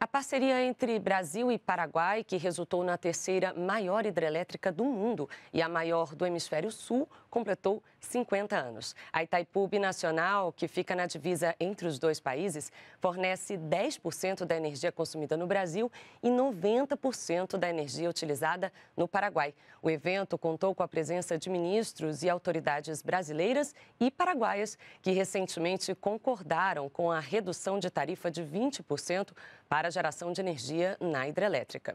A parceria entre Brasil e Paraguai, que resultou na terceira maior hidrelétrica do mundo e a maior do hemisfério sul, completou 50 anos. A Itaipu Binacional, que fica na divisa entre os dois países, fornece 10% da energia consumida no Brasil e 90% da energia utilizada no Paraguai. O evento contou com a presença de ministros e autoridades brasileiras e paraguaias, que recentemente concordaram com a redução de tarifa de 20% para a geração de energia na hidrelétrica.